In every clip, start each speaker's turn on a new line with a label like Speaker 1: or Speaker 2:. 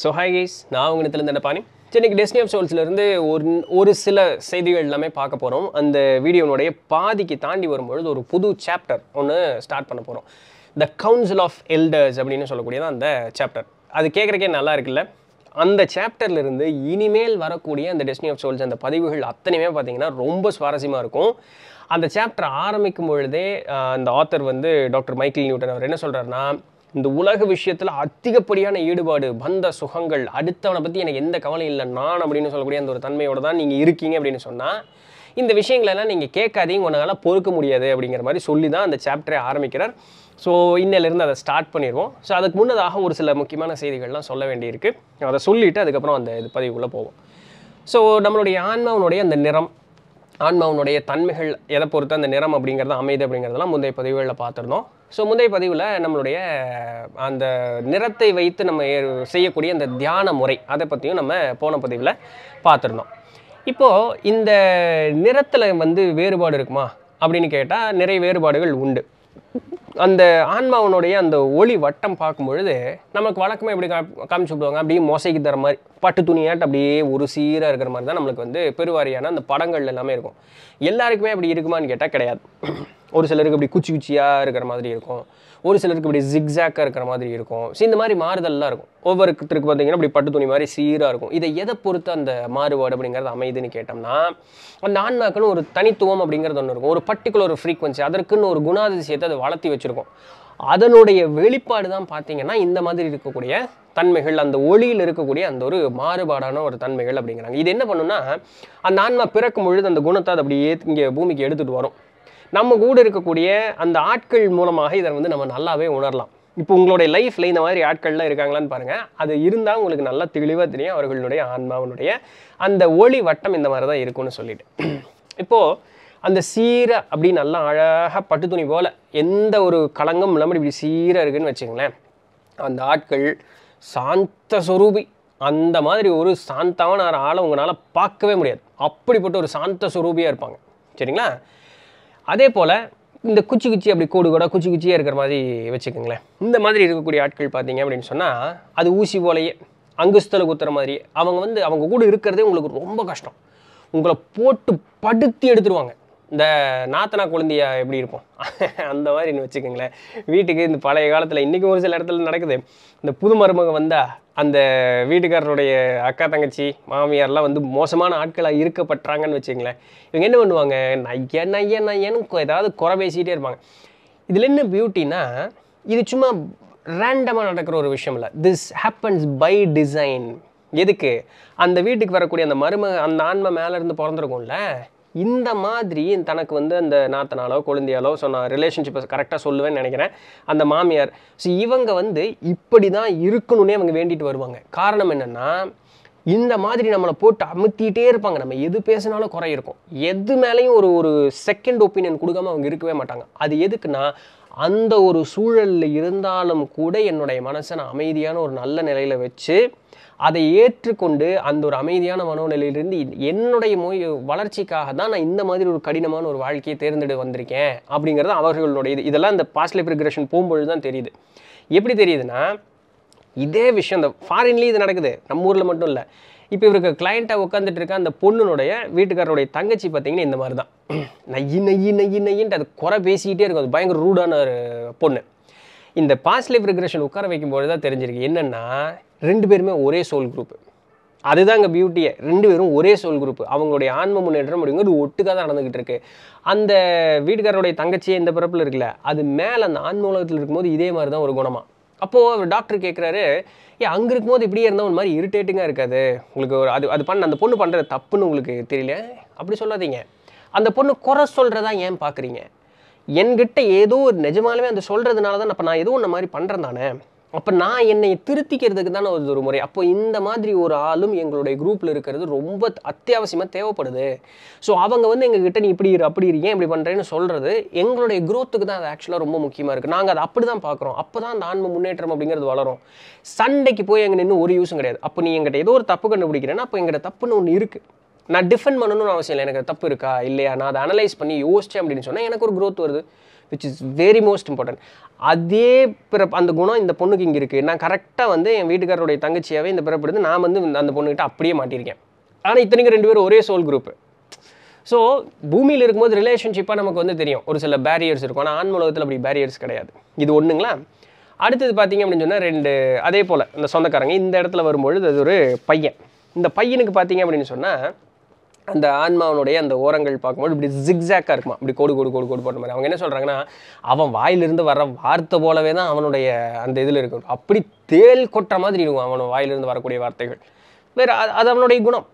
Speaker 1: so hi guys நான் உங்கள் இடத்துல இருந்த பாணி சென்னைக்கு டெஸ்னி ஆஃப் ஷோல்ஸ்லேருந்து ஒரு ஒரு சில செய்திகள் எல்லாமே பார்க்க போகிறோம் அந்த வீடியோனுடைய பாதிக்கு தாண்டி வரும்பொழுது ஒரு புது சாப்டர் ஒன்று ஸ்டார்ட் பண்ண போகிறோம் த கவுன்சில் ஆஃப் எல்டர்ஸ் அப்படின்னு சொல்லக்கூடியதான் அந்த சாப்டர் அது கேட்குறக்கே நல்லா இருக்குல்ல அந்த சாப்டர்லேருந்து இனிமேல் வரக்கூடிய அந்த டெஸ்னி ஆஃப் சோல்ஸ் அந்த பதிவுகள் அத்தனையுமே பார்த்திங்கன்னா ரொம்ப சுவாரஸ்யமாக இருக்கும் அந்த சாப்டர் ஆரம்பிக்கும் பொழுதே அந்த ஆத்தர் வந்து டாக்டர் மைக்கேல் நியூட்டன் அவர் என்ன சொல்கிறாருன்னா இந்த உலக விஷயத்தில் அதிகப்படியான ஈடுபாடு பந்த சுகங்கள் அடுத்தவனை பற்றி எனக்கு எந்த கவலையும் இல்லை நான் அப்படின்னு சொல்லக்கூடிய அந்த ஒரு தன்மையோடு தான் நீங்கள் இருக்கீங்க அப்படின்னு சொன்னால் இந்த விஷயங்களெல்லாம் நீங்கள் கேட்காதீங்க உன்னால் பொறுக்க முடியாது அப்படிங்கிற மாதிரி சொல்லி தான் அந்த சாப்டரை ஆரம்பிக்கிறார் ஸோ இன்னிலிருந்து அதை ஸ்டார்ட் பண்ணிடுவோம் ஸோ அதுக்கு முன்னதாக ஒரு சில முக்கியமான செய்திகள்லாம் சொல்ல வேண்டியிருக்கு அதை சொல்லிவிட்டு அதுக்கப்புறம் அந்த இது பதிவுக்குள்ளே போவோம் ஸோ நம்மளுடைய ஆன்மாவனுடைய அந்த நிறம் ஆன்மாவனுடைய தன்மைகள் எதை பொறுத்து அந்த நிறம் அப்படிங்கிறது அமைது அப்படிங்கிறதெல்லாம் முந்தைய பதிவுகளில் பார்த்துருந்தோம் ஸோ முந்தைய பதிவில் நம்மளுடைய அந்த நிறத்தை வைத்து நம்ம செய்யக்கூடிய அந்த தியான முறை அதை பற்றியும் நம்ம போன பதிவில் பார்த்துருந்தோம் இப்போது இந்த நிறத்தில் வந்து வேறுபாடு இருக்குமா அப்படின்னு கேட்டால் நிறைய வேறுபாடுகள் உண்டு அந்த ஆன்மாவனுடைய அந்த ஒளி வட்டம் பார்க்கும்பொழுது நமக்கு வழக்கமாக இப்படி காமிச்சு விடுவாங்க அப்படியே மோசைக்கு தர மாதிரி பட்டு துணியாட்டு அப்படியே ஒரு சீராக இருக்கிற மாதிரி தான் நம்மளுக்கு வந்து பெருவாரியான அந்த படங்கள் எல்லாமே இருக்கும் எல்லாருக்குமே அப்படி இருக்குமான்னு கேட்டால் கிடையாது ஒரு சிலருக்கு அப்படி குச்சி குச்சியாக இருக்கிற மாதிரி இருக்கும் ஒரு சிலருக்கு இப்படி ஜிக்ஸாக்காக இருக்கிற மாதிரி இருக்கும் ஸோ இந்த மாதிரி மாறுதல்லாம் இருக்கும் ஒவ்வொருத்தருக்கு பார்த்தீங்கன்னா இப்படி பட்டு துணி மாதிரி சீராக இருக்கும் இதை எதை பொறுத்து அந்த மாறுபாடு அப்படிங்கிறது அமைதுன்னு கேட்டோம்னா அந்த ஆன்மாக்களும் ஒரு தனித்துவம் அப்படிங்கிறது ஒன்று இருக்கும் ஒரு பர்டிகுலர் ஒரு ஃப்ரீக்வன்சி அதற்குன்னு ஒரு குணாதிசயத்தை அதை வளர்த்தி வச்சுருக்கும் அதனுடைய வெளிப்பாடு தான் பார்த்தீங்கன்னா இந்த மாதிரி இருக்கக்கூடிய தன்மைகள் அந்த ஒளியில் இருக்கக்கூடிய அந்த ஒரு மாறுபாடான ஒரு தன்மைகள் அப்படிங்கிறாங்க இது என்ன பண்ணுன்னா அந்த ஆன்மா பிறக்கும் பொழுது அந்த குணத்தை அது அப்படியே இங்கே பூமிக்கு எடுத்துகிட்டு வரும் நம்ம கூட இருக்கக்கூடிய அந்த ஆட்கள் மூலமாக இதை வந்து நம்ம நல்லாவே உணரலாம் இப்போ உங்களுடைய லைஃப்பில் இந்த மாதிரி ஆட்கள்லாம் இருக்காங்களான்னு பாருங்கள் அது இருந்தால் உங்களுக்கு நல்லா தெளிவாக தெரியும் அவர்களுடைய ஆன்மாவனுடைய அந்த ஒளி வட்டம் இந்த மாதிரி தான் இருக்கும்னு சொல்லிட்டு இப்போது அந்த சீரை அப்படி நல்லா அழகாக பட்டு துணி போல் எந்த ஒரு களங்கம் இல்லாமல் இப்படி சீராக இருக்குதுன்னு வச்சுங்களேன் அந்த ஆட்கள் சாந்த சுரூபி அந்த மாதிரி ஒரு சாந்தமான ஆளை உங்களால் பார்க்கவே முடியாது அப்படிப்பட்ட ஒரு சாந்த சுரூபியாக இருப்பாங்க சரிங்களா அதே போல் இந்த குச்சி குச்சி அப்படி கூடு கூட குச்சி குச்சியாக இருக்கிற மாதிரி வச்சுக்கோங்களேன் இந்த மாதிரி இருக்கக்கூடிய ஆட்கள் பார்த்தீங்க அப்படின்னு சொன்னால் அது ஊசி போலையே அங்குஸ்தல் குத்துற மாதிரி அவங்க வந்து அவங்க கூட இருக்கிறதே உங்களுக்கு ரொம்ப கஷ்டம் உங்களை போட்டு படுத்தி எடுத்துருவாங்க இந்த நாத்தனா குழந்தையா எப்படி இருப்போம் அந்த மாதிரி வச்சுக்கோங்களேன் வீட்டுக்கு இந்த பழைய காலத்தில் இன்றைக்கும் ஒரு சில இடத்துல நடக்குது இந்த புது மருமகம் வந்தால் அந்த வீட்டுக்காரருடைய அக்கா தங்கச்சி மாமியார்லாம் வந்து மோசமான ஆட்களாக இருக்கப்பட்டுறாங்கன்னு வச்சுக்கோங்களேன் இவங்க என்ன பண்ணுவாங்க நைய நைய நையன்னு ஏதாவது குறை பேசிகிட்டே இருப்பாங்க இதில் என்ன பியூட்டினா இது சும்மா ரேண்டமாக நடக்கிற ஒரு விஷயம் இல்லை திஸ் ஹேப்பன்ஸ் பை டிசைன் எதுக்கு அந்த வீட்டுக்கு வரக்கூடிய அந்த மருமக அந்த ஆன்மை மேலேருந்து பிறந்திருக்கும்ல இந்த மாதிரி தனக்கு வந்து அந்த நாத்தனாலோ குழந்தையாலோ ஸோ நான் ரிலேஷன்ஷிப்பை கரெக்டாக சொல்லுவேன்னு நினைக்கிறேன் அந்த மாமியார் ஸோ இவங்க வந்து இப்படி தான் இருக்கணும்னே அவங்க வேண்டிட்டு வருவாங்க காரணம் என்னென்னா இந்த மாதிரி நம்மளை போட்டு அமுத்திட்டே இருப்பாங்க நம்ம எது பேசினாலும் குறை இருக்கும் எது மேலேயும் ஒரு ஒரு செகண்ட் ஒப்பீனியன் கொடுக்காமல் அவங்க இருக்கவே மாட்டாங்க அது எதுக்குன்னா அந்த ஒரு சூழலில் இருந்தாலும் கூட என்னுடைய மனசை நான் அமைதியான ஒரு நல்ல நிலையில் வச்சு அதை ஏற்றுக்கொண்டு அந்த ஒரு அமைதியான மனோநிலையிலிருந்து என்னுடைய மொய் வளர்ச்சிக்காக தான் நான் இந்த மாதிரி ஒரு கடினமான ஒரு வாழ்க்கையை தேர்ந்தெடு வந்திருக்கேன் அப்படிங்கிறது அவர்களுடைய இது இதெல்லாம் இந்த பாஸ்ட் லைஃப் போகும்பொழுது தான் தெரியுது எப்படி தெரியுதுன்னா இதே விஷயம் இந்த ஃபாரின்லேயும் இது நடக்குது நம்ம ஊரில் மட்டும் இல்லை இப்போ இவருக்கு கிளைண்ட்டாக உட்காந்துட்டு இருக்க அந்த பொண்ணுனுடைய வீட்டுக்காரருடைய தங்கச்சி பார்த்தீங்கன்னா இந்த மாதிரி தான் நையி நையி நையி நையின்ட்டு அது குறை பேசிக்கிட்டே இருக்கும் அது பயங்கர ரூடான ஒரு பொண்ணு இந்த பாஸ்ட் லைஃப் ரிக்ரெஷன் உட்கார வைக்கும்போது தான் தெரிஞ்சிருக்கு என்னென்னா ரெண்டு பேருமே ஒரே சோல் குரூப்பு அதுதான் இங்கே பியூட்டியை ரெண்டு பேரும் ஒரே சோல் குரூப் அவங்களுடைய ஆன்ம முன்னேற்றம் அப்படிங்கிறது ஒட்டுக்காக தான் நடந்துகிட்டு இருக்கு அந்த வீட்டுக்காரருடைய தங்கச்சியே இந்த பிறப்பில் இருக்குல்ல அது மேலே அந்த ஆன்ம உலகத்தில் இருக்கும்போது இதே மாதிரி தான் ஒரு குணமாக அப்போது அவர் டாக்டர் கேட்குறாரு ஏ அங்கே இருக்கும்போது இப்படியே இருந்தால் ஒரு மாதிரி இரிட்டேட்டிங்காக இருக்காது உங்களுக்கு ஒரு அது அது பண்ண அந்த பொண்ணு பண்ணுற தப்புன்னு உங்களுக்கு தெரியல அப்படி சொல்லாதீங்க அந்த பொண்ணு குறை சொல்கிறதா ஏன் பார்க்குறீங்க என்கிட்ட ஏதோ ஒரு நிஜமாலுமே அந்த சொல்கிறதுனால தான் அப்போ நான் ஏதோ ஒன்று மாதிரி பண்ணுறேன் தானே அப்போ நான் என்னை திருத்திக்கிறதுக்கு தானே அது ஒரு முறை அப்போ இந்த மாதிரி ஒரு ஆளும் எங்களுடைய குரூப்பில் இருக்கிறது ரொம்ப அத்தியாவசியமாக தேவைப்படுது ஸோ அவங்க வந்து எங்ககிட்ட நீ இப்படி இரு அப்படி இரு ஏன் இப்படி பண்ணுறேன்னு சொல்கிறது எங்களுடைய குரோத்துக்கு தான் அது ஆக்சுவலாக ரொம்ப முக்கியமாக இருக்குது நாங்கள் அதை அப்படி தான் பார்க்குறோம் அப்போ தான் அந்த ஆன்ம முன்னேற்றம் அப்படிங்கிறது வளரும் சண்டைக்கு போய் எங்கே நின்று ஒரு யூஸும் கிடையாது அப்போ நீ எங்கிட்ட ஏதோ ஒரு தப்பு கண்டுபிடிக்கிறேன்னா அப்போ எங்கிட்ட தப்புன்னு ஒன்று இருக்குது நான் டிஃபெண்ட் பண்ணணும்னு அவசியம் இல்லை எனக்கு தப்பு இருக்கா இல்லையா நான் அதை அனலைஸ் பண்ணி யோசித்தேன் அப்படின்னு சொன்னால் எனக்கு ஒரு க்ரோத் வருது which is very most important அதே பிறப்பு அந்த குணம் இந்த பொண்ணுக்கு இங்கே இருக்குது நான் கரெக்டாக வந்து என் வீட்டுக்காரருடைய தங்கச்சியாகவே இந்த பிறப்பு எடுத்து நான் வந்து அந்த பொண்ணுக்கிட்ட அப்படியே மாட்டியிருக்கேன் ஆனால் இத்தனைக்கும் ரெண்டு பேரும் ஒரே சோல் குரூப்பு ஸோ பூமியில் இருக்கும்போது ரிலேஷன்ஷிப்பாக நமக்கு வந்து தெரியும் ஒரு சில பேரியர்ஸ் இருக்கும் ஆனால் ஆண் உலகத்தில் அப்படி பேரியர்ஸ் கிடையாது இது ஒன்றுங்களா அடுத்தது பார்த்தீங்க அப்படின்னு சொன்னால் ரெண்டு அதே போல் இந்த சொந்தக்காரங்க இந்த இடத்துல வரும்பொழுது அது ஒரு பையன் இந்த பையனுக்கு பார்த்தீங்க அப்படின்னு சொன்னால் அந்த ஆன்மாவனுடைய அந்த ஓரங்கள் பார்க்கும்போது இப்படி ஜிக்ஸாக்காக இருக்குமா இப்படி கோடு கோடு கோடு கோடு போட்ட மாதிரி அவங்க என்ன சொல்கிறாங்கன்னா அவன் வாயிலிருந்து வர வார்த்தை போலவே தான் அவனுடைய அந்த இதில் இருக்கும் அப்படி தேல் கொட்டுற மாதிரி இருக்கும் அவன் வாயிலிருந்து வரக்கூடிய வார்த்தைகள் வேறு அது அது அவனுடைய குணம்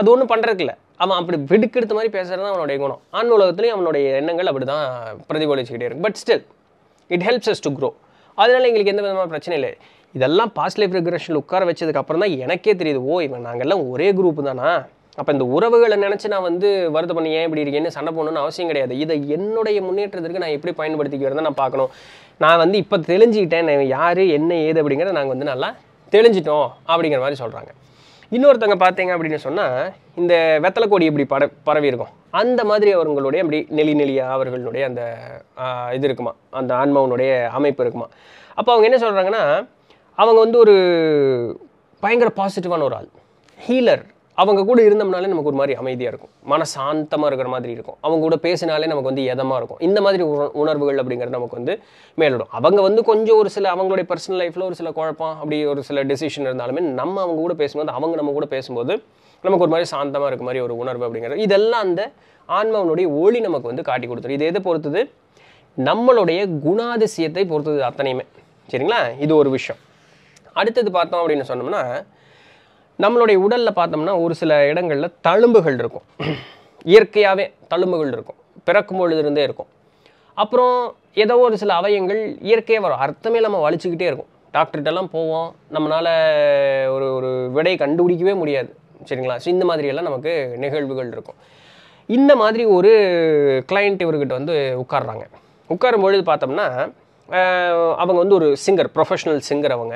Speaker 1: அது ஒன்றும் பண்ணுறதுக்கில்ல அவன் அப்படி விடுக்கெடுத்த மாதிரி பேசுகிறதான் தான் அவனுடைய குணம் ஆண் உலகத்துலேயும் அவனுடைய எண்ணங்கள் அப்படி தான் பிரதிபலிச்சுக்கிட்டே இருக்கும் but still it helps us to grow அதனால் எங்களுக்கு எந்த விதமான பிரச்சனை இல்லை இதெல்லாம் பாஸ்ட் லைஃப் ரெகுரேஷனில் உட்கார வச்சதுக்கப்புறம் தான் எனக்கே தெரியுது ஓ இவன் நாங்கள்லாம் ஒரே குரூப் தானா அப்போ இந்த உறவுகளை நினச்சி நான் வந்து வருத்தம் பண்ணி ஏன் இப்படி இருக்கேன்னு சண்டை போகணுன்னு அவசியம் கிடையாது இதை என்னுடைய முன்னேற்றத்திற்கு நான் எப்படி பயன்படுத்திக்கிறத நான் பார்க்கணும் நான் வந்து இப்போ தெளிஞ்சுக்கிட்டேன் நான் யார் என்ன ஏது அப்படிங்கிறத நாங்கள் வந்து நல்லா தெளிஞ்சிட்டோம் அப்படிங்கிற மாதிரி சொல்கிறாங்க இன்னொருத்தவங்க பார்த்தீங்க அப்படின்னு சொன்னால் இந்த வெத்தலை கோடி இப்படி பட பரவி இருக்கும் அந்த மாதிரி அவர்களுடைய அப்படி நெளி நெளியாக அவர்களுடைய அந்த இது இருக்குமா அந்த ஆன்மாவனுடைய அமைப்பு இருக்குமா அப்போ அவங்க என்ன சொல்கிறாங்கன்னா அவங்க வந்து ஒரு பயங்கர பாசிட்டிவான ஒரு ஆள் ஹீலர் அவங்க கூட இருந்தோம்னாலே நமக்கு ஒரு மாதிரி அமைதியாக இருக்கும் மனசாந்தமாக இருக்கிற மாதிரி இருக்கும் அவங்க கூட பேசினாலே நமக்கு வந்து எதமாக இருக்கும் இந்த மாதிரி உணர்வுகள் அப்படிங்கிறது நமக்கு வந்து மேலிடும் அவங்க வந்து கொஞ்சம் ஒரு சில அவங்களுடைய பர்சனல் லைஃப்பில் ஒரு சில குழப்பம் அப்படி ஒரு சில டெசிஷன் இருந்தாலுமே நம்ம அவங்க கூட பேசும்போது அவங்க நம்ம கூட பேசும்போது நமக்கு ஒரு மாதிரி சாந்தமாக இருக்க மாதிரி ஒரு உணர்வு அப்படிங்கிறது இதெல்லாம் அந்த ஆன்மாவனுடைய ஒளி நமக்கு வந்து காட்டி கொடுத்துரும் இது எதை பொறுத்தது நம்மளுடைய குணாதிசயத்தை பொறுத்தது அத்தனையுமே சரிங்களா இது ஒரு விஷயம் அடுத்தது பார்த்தோம் அப்படின்னு சொன்னோம்னா நம்மளுடைய உடலில் பார்த்தோம்னா ஒரு சில இடங்களில் தழும்புகள் இருக்கும் இயற்கையாகவே தழும்புகள் இருக்கும் பிறக்கும் பொழுதுருந்தே இருக்கும் அப்புறம் ஏதோ ஒரு சில அவயங்கள் இயற்கையாக வரும் அர்த்தமே நம்ம வலிச்சுக்கிட்டே இருக்கும் டாக்டர்கிட்டலாம் போவோம் நம்மளால் ஒரு ஒரு விடை கண்டுபிடிக்கவே முடியாது சரிங்களா ஸோ இந்த மாதிரியெல்லாம் நமக்கு நிகழ்வுகள் இருக்கும் இந்த மாதிரி ஒரு கிளைண்ட் இவர்கிட்ட வந்து உட்காடுறாங்க உட்காரும் பொழுது பார்த்தோம்னா அவங்க வந்து ஒரு சிங்கர் ப்ரொஃபஷ்னல் சிங்கர் அவங்க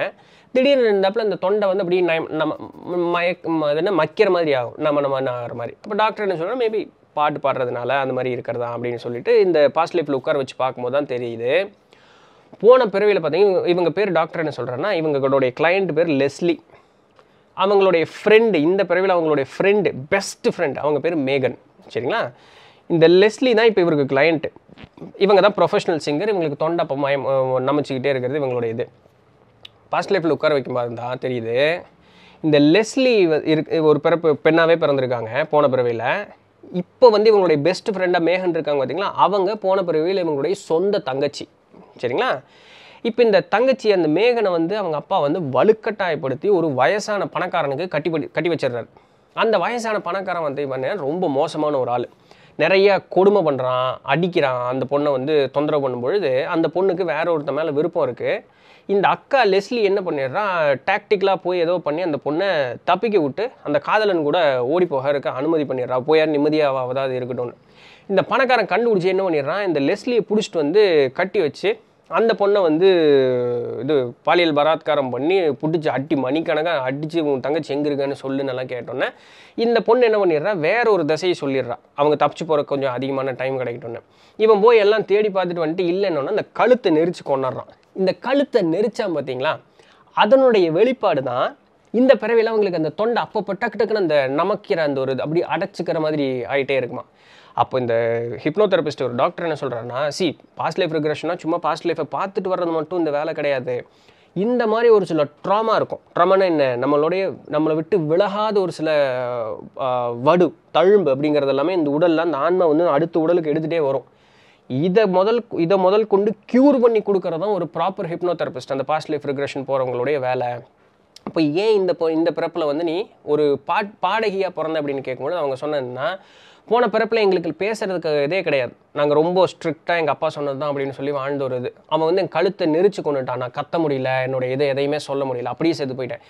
Speaker 1: திடீர்னு இருந்தாப்புல அந்த தொண்டை வந்து அப்படியே நம்ம மயக்க என்ன மக்கிற மாதிரி ஆகும் நம்ம நம்ம ஆகிற மாதிரி இப்போ டாக்டர் என்ன சொல்கிறோம் மேபி பாட்டு பாடுறதுனால அந்த மாதிரி இருக்கிறதா அப்படின்னு சொல்லிட்டு இந்த பாஸ்லிப்பில் உட்கார வச்சு பார்க்கும்போது தான் தெரியுது போன பிறவியில் பார்த்தீங்கன்னா இவங்க பேர் டாக்டர் என்ன சொல்கிறேன்னா இவங்களுடைய கிளைண்ட் பேர் லெஸ்லி அவங்களுடைய ஃப்ரெண்டு இந்த பிறவியில் அவங்களுடைய ஃப்ரெண்டு பெஸ்ட் ஃப்ரெண்ட் அவங்க பேர் மேகன் சரிங்களா இந்த லெஸ்லி தான் இப்போ இவருக்கு கிளையண்ட்டு இவங்க தான் ப்ரொஃபஷனல் சிங்கர் இவங்களுக்கு தொண்டை மயம் நமச்சிக்கிட்டே இருக்கிறது இவங்களுடைய இது பாஸ்ட் லைஃப்பில் உட்கார வைக்கும்போது தான் தெரியுது இந்த லெஸ்லி ஒரு பிறப்பு பெண்ணாகவே பிறந்திருக்காங்க போன பிறவையில் இப்போ வந்து இவங்களுடைய பெஸ்ட் ஃப்ரெண்டாக மேகன் இருக்காங்க பார்த்தீங்களா அவங்க போன பிறவியில் இவங்களுடைய சொந்த தங்கச்சி சரிங்களா இப்போ இந்த தங்கச்சி அந்த மேகனை வந்து அவங்க அப்பா வந்து வலுக்கட்டாயப்படுத்தி ஒரு வயசான பணக்காரனுக்கு கட்டி கட்டி வச்சிடுறாரு அந்த வயசான பணக்காரன் வந்து இவன் ரொம்ப மோசமான ஒரு ஆள் நிறைய கொடுமை பண்ணுறான் அடிக்கிறான் அந்த பொண்ணை வந்து தொந்தரவு பண்ணும் பொழுது அந்த பொண்ணுக்கு வேற ஒருத்த மேலே விருப்பம் இருக்குது இந்த அக்கா லெஸ்லி என்ன பண்ணிடுறான் டாக்டிக்கலாக போய் ஏதோ பண்ணி அந்த பொண்ணை தப்பிக்க விட்டு அந்த காதலன் கூட ஓடி போக இருக்க அனுமதி பண்ணிடுறா போயார் நிம்மதியாவது இருக்கட்டும்னு இந்த பணக்காரன் கண்டுபிடிச்சி என்ன பண்ணிடுறான் இந்த லெஸ்லியை பிடிச்சிட்டு வந்து கட்டி வச்சு அந்த பொண்ணை வந்து இது பாலியல் பலாத்காரம் பண்ணி பிடிச்சி அட்டி மணிக்கணக்காக அடித்து உன் தங்கச்சி எங்கே இருக்கான்னு சொல்லுன்னெல்லாம் கேட்டோன்னே இந்த பொண்ணு என்ன பண்ணிடுறா வேற ஒரு தசையை சொல்லிடுறா அவங்க தப்பிச்சு போகிற கொஞ்சம் அதிகமான டைம் கிடைக்கட்டோன்னே இவன் போய் எல்லாம் தேடி பார்த்துட்டு வந்துட்டு இல்லைன்னொன்னே அந்த கழுத்தை நெரிச்சு கொண்டுறான் இந்த கழுத்தை நெரிச்சான் பார்த்தீங்களா அதனுடைய வெளிப்பாடு தான் இந்த பிறவியில் அவங்களுக்கு அந்த தொண்டை அப்பப்போ டக்கு டக்குன்னு அந்த நமக்கிற அந்த ஒரு அப்படி அடைச்சிக்கிற மாதிரி ஆகிட்டே இருக்குமா அப்போ இந்த ஹிப்னோதெரபிஸ்ட் ஒரு டாக்டர் என்ன சொல்கிறாருன்னா சி பாஸ்ட் லைஃப் ரிக்ரெஷனாக சும்மா பாஸ்ட் லைஃப்பை பார்த்துட்டு வர்றது மட்டும் இந்த வேலை கிடையாது இந்த மாதிரி ஒரு சில ட்ராமா இருக்கும் ட்ராமானா என்ன நம்மளுடைய நம்மளை விட்டு விலகாத ஒரு சில வடு தழும்பு அப்படிங்கிறது எல்லாமே இந்த உடலில் அந்த ஆன்மா வந்து அடுத்த உடலுக்கு எடுத்துகிட்டே வரும் இதை முதல் இதை முதல் கொண்டு க்யூர் பண்ணி கொடுக்குறது தான் ஒரு ப்ராப்பர் ஹிப்னோ தெரபிஸ்ட் அந்த பாஸ்ட் லைஃப் ரிக்ரெஷன் போகிறவங்களுடைய வேலை இப்போ ஏன் இந்த இந்த பிறப்பில் வந்து நீ ஒரு பாட் பாடகியாக பிறந்த அப்படின்னு கேட்கும்போது அவங்க சொன்னதுன்னா போன பிறப்பில் எங்களுக்கு பேசுகிறதுக்கு இதே கிடையாது நாங்கள் ரொம்ப ஸ்ட்ரிக்டாக எங்கள் அப்பா சொன்னது தான் அப்படின்னு சொல்லி வாழ்ந்து வருது அவன் வந்து என் கழுத்தை நெரிச்சு கொண்டுட்டான் நான் கத்த முடியல என்னோட இதை எதையுமே சொல்ல முடியல அப்படியே சேர்த்து போயிட்டேன்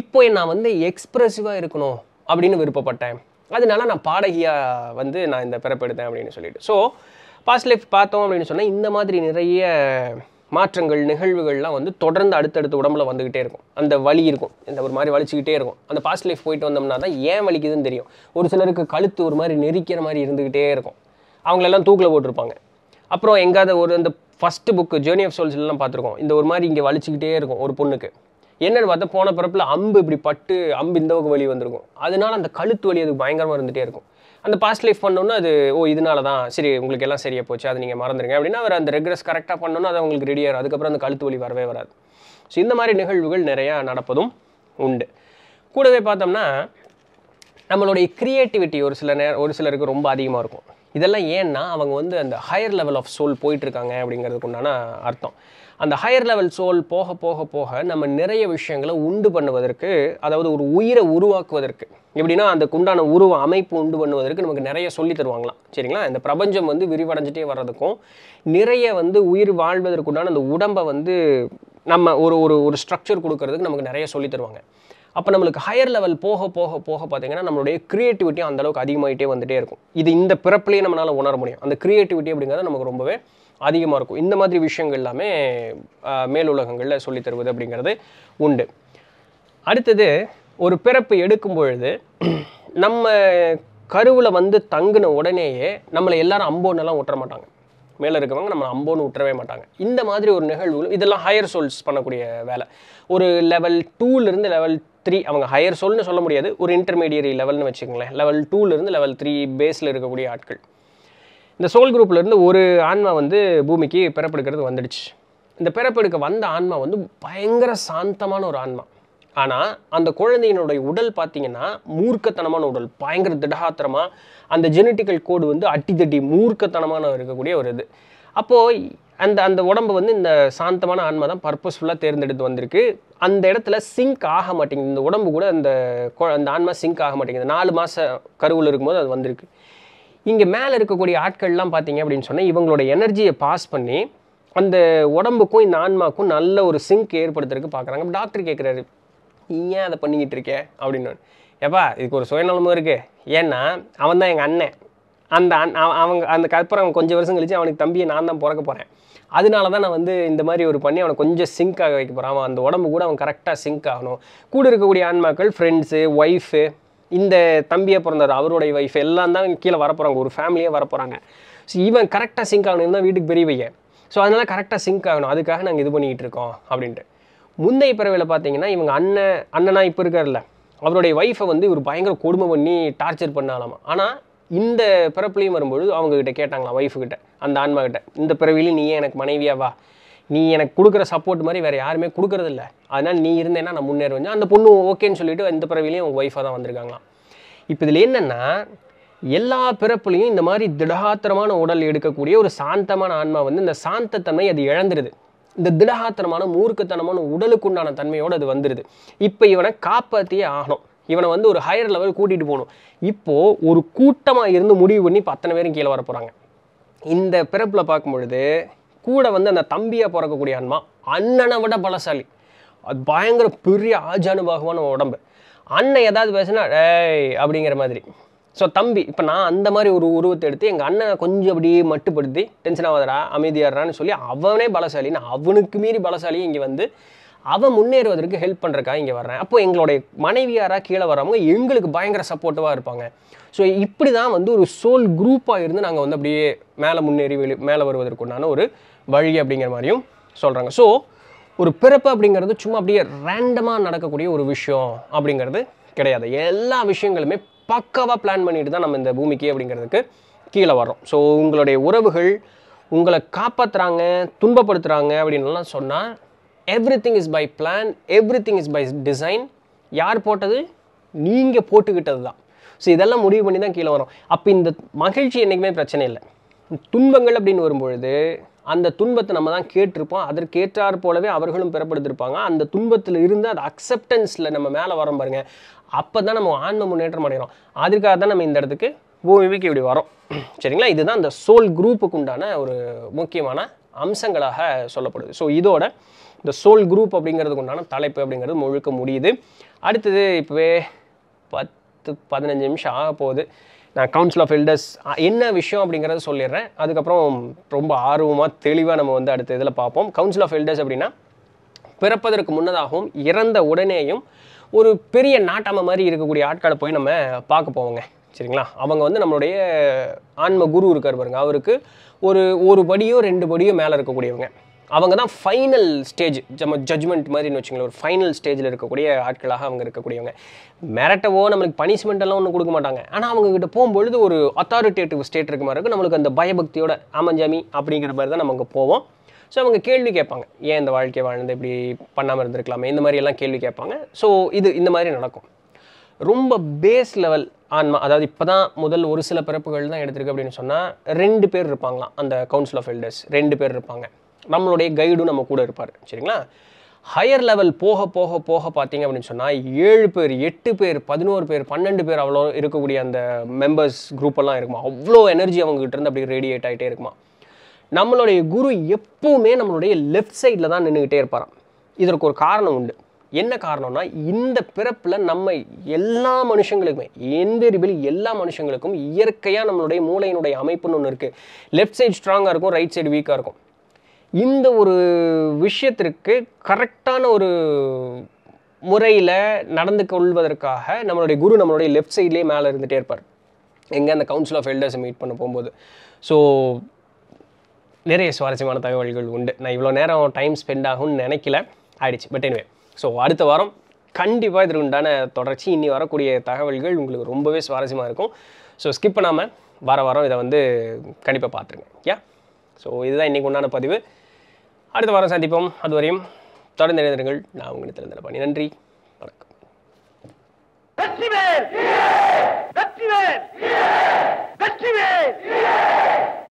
Speaker 1: இப்போ நான் வந்து எக்ஸ்ப்ரெசிவாக இருக்கணும் அப்படின்னு விருப்பப்பட்டேன் அதனால நான் பாடகியாக வந்து நான் இந்த பிறப்பெடுத்தேன் அப்படின்னு சொல்லிட்டு ஸோ பாஸ்ட் லைஃப் பார்த்தோம் அப்படின்னு சொன்னால் இந்த மாதிரி நிறைய மாற்றங்கள் நிகழ்வுகள்லாம் வந்து தொடர்ந்து அடுத்தடுத்து உடம்புல வந்துக்கிட்டே இருக்கும் அந்த வலி இருக்கும் இந்த ஒரு மாதிரி வலிச்சுக்கிட்டே இருக்கும் அந்த பாஸ்ட் லைஃப் போயிட்டு வந்தோம்னா தான் ஏன் வலிக்குதுன்னு தெரியும் ஒரு சிலருக்கு கழுத்து ஒரு மாதிரி நெரிக்கிற மாதிரி இருந்துக்கிட்டே இருக்கும் அவங்களெல்லாம் தூக்கில் போட்டிருப்பாங்க அப்புறம் எங்காவது ஒரு அந்த ஃபஸ்ட்டு புக்கு ஜேர்னி ஆஃப் சோல்ஸ்லாம் பார்த்துருக்கோம் இந்த ஒரு மாதிரி இங்கே வலிச்சுக்கிட்டே இருக்கும் ஒரு பொண்ணுக்கு என்னென்னு பார்த்தா போன பிறப்பில் அம்பு இப்படி பட்டு அம்பு இந்த வகை வலி வந்திருக்கும் அதனால அந்த கழுத்து வலி அது பயங்கரமாக இருந்துகிட்டே இருக்கும் அந்த பாஸ்ட் லைஃப் பண்ணோன்னா அது ஓ இதனால தான் சரி உங்களுக்கு எல்லாம் சரியாக போச்சு அது நீங்கள் மறந்துருங்க அப்படின்னா அவர் அந்த ரெக்ரஸ் கரெக்டாக பண்ணோன்னா அது அவங்களுக்கு ரெடியாகும் அதுக்கப்புறம் அந்த கழுத்து வலி வரவே வராது ஸோ இந்த மாதிரி நிகழ்வுகள் நிறையா நடப்பதும் உண்டு கூடவே பார்த்தோம்னா நம்மளுடைய க்ரியேட்டிவிட்டி ஒரு சில நேரம் ஒரு சிலருக்கு ரொம்ப அதிகமாக இருக்கும் இதெல்லாம் ஏன்னா அவங்க வந்து அந்த ஹையர் லெவல் ஆஃப் சோல் போயிட்டுருக்காங்க அப்படிங்கிறதுக்கு உண்டான அர்த்தம் அந்த ஹையர் லெவல் சோல் போக போக போக நம்ம நிறைய விஷயங்களை உண்டு பண்ணுவதற்கு அதாவது ஒரு உயிரை உருவாக்குவதற்கு எப்படின்னா அந்த உண்டான உருவ அமைப்பு உண்டு பண்ணுவதற்கு நமக்கு நிறைய சொல்லி தருவாங்களாம் சரிங்களா இந்த பிரபஞ்சம் வந்து விரிவடைஞ்சிட்டே வர்றதுக்கும் நிறைய வந்து உயிர் வாழ்வதற்குண்டான அந்த உடம்பை வந்து நம்ம ஒரு ஒரு ஒரு ஸ்ட்ரக்சர் கொடுக்கறதுக்கு நமக்கு நிறைய சொல்லி தருவாங்க அப்போ நம்மளுக்கு ஹையர் லெவல் போக போக போக பார்த்தீங்கன்னா நம்மளுடைய க்ரியேட்டிவிட்டி அந்தளவுக்கு அதிகமாகிட்டே வந்துகிட்டே இருக்கும் இது இந்த பிறப்புலேயே நம்மளால் உணர முடியும் அந்த க்ரியேட்டிவிட்டி அப்படிங்கிறது நமக்கு ரொம்பவே அதிகமாக இருக்கும் இந்த மாதிரி விஷயங்கள் எல்லாமே மேலுலகங்களில் சொல்லி தருவது அப்படிங்கிறது உண்டு அடுத்தது ஒரு பிறப்பு எடுக்கும் பொழுது நம்ம கருவில் வந்து தங்கின உடனேயே நம்மளை எல்லாரும் அம்போன்னெல்லாம் விட்டுற மாட்டாங்க மேலே இருக்கவங்க நம்ம அம்போன்னு விட்டுறவே மாட்டாங்க இந்த மாதிரி ஒரு நிகழ்வு இதெல்லாம் ஹையர் சோல்ஸ் பண்ணக்கூடிய வேலை ஒரு லெவல் டூலேருந்து லெவல் த்ரீ அவங்க ஹையர் சோல்னு சொல்ல முடியாது ஒரு இன்டர்மீடியரி லெவல்னு வச்சுக்கோங்களேன் லெவல் டூலேருந்து லெவல் த்ரீ பேஸில் இருக்கக்கூடிய ஆட்கள் இந்த சோல் குரூப்லேருந்து ஒரு ஆன்மா வந்து பூமிக்கு பிறப்பெடுக்கிறது வந்துடுச்சு இந்த பிறப்பெடுக்க வந்த ஆன்மா வந்து பயங்கர சாந்தமான ஒரு ஆன்மா ஆனால் அந்த குழந்தையினுடைய உடல் பார்த்தீங்கன்னா மூர்க்கத்தனமான உடல் பயங்கர திடகாத்திரமாக அந்த ஜெனட்டிக்கல் கோடு வந்து அட்டி தட்டி மூர்க்கத்தனமான இருக்கக்கூடிய ஒரு இது அப்போது அந்த அந்த உடம்பு வந்து இந்த சாந்தமான ஆன்மா தான் பர்பஸ்ஃபுல்லாக தேர்ந்தெடுத்து வந்திருக்கு அந்த இடத்துல சிங்க் ஆக மாட்டேங்குது இந்த உடம்பு கூட அந்த அந்த ஆன்மா சிங்க் ஆக மாட்டேங்குது நாலு மாத கருவில் இருக்கும்போது அது வந்திருக்கு இங்கே மேலே இருக்கக்கூடிய ஆட்கள்லாம் பார்த்தீங்க அப்படின்னு சொன்னால் இவங்களோட எனர்ஜியை பாஸ் பண்ணி அந்த உடம்புக்கும் இந்த ஆன்மாக்கும் நல்ல ஒரு சிங்க் ஏற்படுத்துறதுக்கு பார்க்குறாங்க டாக்டர் கேட்குறாரு ஏன் அதை பண்ணிக்கிட்டு இருக்கேன் அப்படின்னு எப்பா இதுக்கு ஒரு சுயநலமும் இருக்குது ஏன்னா அவன் தான் எங்கள் அண்ணன் அந்த அண் அவங்க அந்த கற்பரம் கொஞ்சம் வருஷம் கழிச்சு அவனுக்கு தம்பியை நான் தான் பிறக்க போகிறேன் அதனால தான் நான் வந்து இந்த மாதிரி ஒரு பண்ணி அவனை கொஞ்சம் சிங்க் ஆக வைக்க போகிறான் அவன் அந்த உடம்பு கூட அவன் கரெக்டாக சிங்க் ஆகணும் கூட இருக்கக்கூடிய ஆன்மாக்கள் ஃப்ரெண்ட்ஸு ஒய்ஃபு இந்த தம்பியை பிறந்தார் அவருடைய ஒய்ஃப் எல்லாம் தான் கீழே வரப்போகிறாங்க ஒரு ஃபேமிலியே வரப்போகிறாங்க ஸோ இவன் கரெக்டாக சிங்க் ஆகணும் தான் வீட்டுக்கு பெரிய பையன் ஸோ அதனால் கரெக்டாக சிங்க் ஆகணும் அதுக்காக நாங்கள் இது பண்ணிக்கிட்டு இருக்கோம் அப்படின்ட்டு முந்தைய பிறவையில் பார்த்தீங்கன்னா இவங்க அண்ணன் அண்ணனாக இப்போ இருக்கார்ல அவருடைய ஒய்ஃபை வந்து இவர் பயங்கர கொடுமை பண்ணி டார்ச்சர் பண்ணாலாமா ஆனால் இந்த பிறப்புலையும் வரும்பொழுது அவங்கக்கிட்ட கேட்டாங்களாம் ஒய்ஃபுக்கிட்ட அந்த ஆன்மாக்கிட்ட இந்த பிறவிலையும் நீ ஏன் எனக்கு மனைவியாவா நீ எனக்கு கொடுக்குற சப்போர்ட் மாதிரி வேறு யாருமே கொடுக்குறதில்ல அதனால் நீ இருந்தேன்னா நான் முன்னேறுவேன் அந்த பொண்ணு ஓகேன்னு சொல்லிவிட்டு இந்த பிறவிலையும் உங்கள் ஒய்ஃபாக தான் வந்திருக்காங்களாம் இப்போ இதில் என்னென்னா எல்லா பிறப்புலையும் இந்த மாதிரி திடகாத்திரமான உடல் எடுக்கக்கூடிய ஒரு சாந்தமான ஆன்மா வந்து இந்த சாந்தத்தன்மை அது இழந்துருது இந்த திடகாத்திரமான மூர்க்கத்தனமான உடலுக்குண்டான தன்மையோடு அது வந்துடுது இப்போ இவனை காப்பாற்றியே ஆகணும் இவனை வந்து ஒரு ஹையர் லெவல் கூட்டிகிட்டு போகணும் இப்போது ஒரு கூட்டமாக இருந்து முடிவு பண்ணி இப்போ அத்தனை பேரும் கீழே வர போகிறாங்க இந்த பிறப்பில் பார்க்கும் பொழுது கூட வந்து அந்த தம்பியாக பிறக்கக்கூடிய ஆன்மா அண்ணனை விட பலசாலி அது பயங்கர பெரிய ஆஜானுபாகமான உடம்பு அண்ணன் ஏதாவது பேசுனா ஏய் அப்படிங்கிற மாதிரி ஸோ தம்பி இப்போ நான் அந்த மாதிரி ஒரு உருவத்தை எடுத்து எங்கள் அண்ணனை கொஞ்சம் அப்படியே மட்டுப்படுத்தி டென்ஷன் ஆகாதடா அமைதியாகறான்னு சொல்லி அவனே பலசாலி நான் அவனுக்கு மீறி பலசாலி இங்கே வந்து அவன் முன்னேறுவதற்கு ஹெல்ப் பண்ணுறக்கா இங்கே வர்றேன் அப்போ எங்களுடைய மனைவியாராக கீழே வர்றவங்க எங்களுக்கு பயங்கர சப்போர்ட்டிவாக இருப்பாங்க ஸோ இப்படி தான் வந்து ஒரு சோல் குரூப்பாக இருந்து நாங்கள் வந்து அப்படியே மேலே முன்னேறி வெளி மேலே வருவதற்குண்டான ஒரு வழி அப்படிங்கிற மாதிரியும் சொல்கிறாங்க ஸோ ஒரு பிறப்பு அப்படிங்கிறது சும்மா அப்படியே ரேண்டமாக நடக்கக்கூடிய ஒரு விஷயம் அப்படிங்கிறது கிடையாது எல்லா விஷயங்களுமே பக்காவாக பிளான் பண்ணிட்டு தான் நம்ம இந்த பூமிக்கு அப்படிங்கிறதுக்கு கீழே வர்றோம் ஸோ உங்களுடைய உறவுகள் உங்களை காப்பாற்றுறாங்க துன்பப்படுத்துகிறாங்க அப்படின்லாம் சொன்னால் everything is by plan everything is by design யார் போட்டது நீங்கள் போட்டுக்கிட்டது தான் ஸோ இதெல்லாம் முடிவு பண்ணி தான் கீழே வரும் அப்போ இந்த மகிழ்ச்சி என்றைக்குமே பிரச்சனை இல்லை துன்பங்கள் அப்படின்னு வரும்பொழுது அந்த துன்பத்தை நம்ம தான் கேட்டிருப்போம் அதற்கேற்றார் போலவே அவர்களும் பிறப்படுத்திருப்பாங்க அந்த துன்பத்தில் இருந்து அது அக்செப்டன்ஸில் நம்ம மேலே வரோம் பாருங்கள் அப்போ தான் நம்ம ஆன்ம முன்னேற்றம் அடைகிறோம் அதுக்காக தான் நம்ம இந்த இடத்துக்கு பூமிக்கு இப்படி வரோம் சரிங்களா இதுதான் அந்த சோல் குரூப்புக்கு உண்டான ஒரு முக்கியமான அம்சங்களாக சொல்லப்படுது ஸோ இதோட இந்த சோல் குரூப் அப்படிங்கிறதுக்கு உண்டான தலைப்பு அப்படிங்கிறது முழுக்க முடியுது அடுத்தது இப்போவே பத்து பதினஞ்சு நிமிஷம் ஆக போகுது நான் கவுன்சில் ஆஃப் எல்டர்ஸ் என்ன விஷயம் அப்படிங்கிறத சொல்லிடுறேன் அதுக்கப்புறம் ரொம்ப ஆர்வமாக தெளிவாக நம்ம வந்து அடுத்த இதில் பார்ப்போம் கவுன்சில் ஆஃப் எல்டர்ஸ் அப்படின்னா பிறப்பதற்கு முன்னதாகவும் இறந்த உடனேயும் ஒரு பெரிய நாட்டாம மாதிரி இருக்கக்கூடிய ஆட்களை போய் நம்ம பார்க்க போவோங்க சரிங்களா அவங்க வந்து நம்மளுடைய ஆன்ம குரு இருக்கார் பாருங்க அவருக்கு ஒரு ஒரு படியோ ரெண்டு படியோ மேலே இருக்கக்கூடியவங்க அவங்க தான் ஃபைனல் ஸ்டேஜ் நம்ம ஜட்ஜ்மெண்ட் மாதிரின்னு வச்சுங்களேன் ஒரு ஃபைனல் ஸ்டேஜில் இருக்கக்கூடிய ஆட்களாக அவங்க இருக்கக்கூடியவங்க மிரட்டவோ நம்மளுக்கு பனிஷ்மெண்ட்டெல்லாம் ஒன்றும் கொடுக்க மாட்டாங்க ஆனால் அவங்கக்கிட்ட போகும்பொழுது ஒரு அத்தாரிட்டேட்டிவ் ஸ்டேட் இருக்க மாதிரி இருக்கும் நம்மளுக்கு அந்த பயபக்தியோட ஆமஞ்சாமி அப்படிங்கிற மாதிரி தான் நம்ம அங்கே போவோம் ஸோ அவங்க கேள்வி கேட்பாங்க ஏன் இந்த வாழ்க்கை வாழ்ந்து இப்படி பண்ணாமல் இருந்திருக்கலாமே இந்த மாதிரியெல்லாம் கேள்வி கேட்பாங்க ஸோ இது இந்த மாதிரி நடக்கும் ரொம்ப பேஸ் லெவல் ஆன்மா அதாவது இப்போ தான் முதல் ஒரு சில பிறப்புகள் தான் எடுத்திருக்கு அப்படின்னு சொன்னால் ரெண்டு பேர் இருப்பாங்களாம் அந்த கவுன்சில் ஆஃப் எல்டர்ஸ் ரெண்டு பேர் இருப்பாங்க நம்மளுடைய கைடும் நம்ம கூட இருப்பார் சரிங்களா ஹையர் லெவல் போக போக போக பார்த்தீங்க அப்படின்னு சொன்னால் ஏழு பேர் எட்டு பேர் பதினோரு பேர் பன்னெண்டு பேர் அவ்வளோ இருக்கக்கூடிய அந்த மெம்பர்ஸ் குரூப்பெல்லாம் இருக்குமா அவ்வளோ எனர்ஜி அவங்ககிட்ட இருந்து அப்படி ரேடியேட் ஆகிட்டே இருக்குமா நம்மளுடைய குரு எப்பவுமே நம்மளுடைய லெஃப்ட் சைடில் தான் நின்றுக்கிட்டே இருப்பாராம் இதற்கு ஒரு காரணம் உண்டு என்ன காரணம்னா இந்த பிறப்பில் நம்ம எல்லா மனுஷங்களுக்குமே எந்தெரிபில் எல்லா மனுஷங்களுக்கும் இயற்கையாக நம்மளுடைய மூளையினுடைய அமைப்புன்னு ஒன்று இருக்குது லெஃப்ட் சைடு ஸ்ட்ராங்காக இருக்கும் ரைட் சைடு வீக்காக இருக்கும் இந்த ஒரு விஷயத்திற்கு கரெக்டான ஒரு முறையில் நடந்து கொள்வதற்காக நம்மளுடைய குரு நம்மளுடைய லெஃப்ட் சைட்லேயே மேலே இருந்துகிட்டே இருப்பார் எங்கே அந்த கவுன்சில் ஆஃப் எல்டர்ஸ் மீட் பண்ண போகும்போது ஸோ நிறைய சுவாரஸ்யமான தகவல்கள் உண்டு நான் இவ்வளோ நேரம் டைம் ஸ்பெண்ட் ஆகும்னு நினைக்கல ஆயிடுச்சு பட் எனிவே ஸோ அடுத்த வாரம் கண்டிப்பாக இதற்கு உண்டான தொடர்ச்சி இன்னி வரக்கூடிய தகவல்கள் உங்களுக்கு ரொம்பவே சுவாரஸ்யமாக இருக்கும் ஸோ ஸ்கிப் பண்ணாமல் வார வாரம் இதை வந்து கண்டிப்பாக பார்த்துருங்க யா ஸோ இதுதான் இன்றைக்கு உண்டான பதிவு அடுத்த வாரம் சந்திப்போம் அதுவரையும் தொடர்ந்து இணைந்திருங்கள் நான் உங்களை திறந்த பண்ணி நன்றி வணக்கம் வெற்றிவேல் வெற்றிவேல்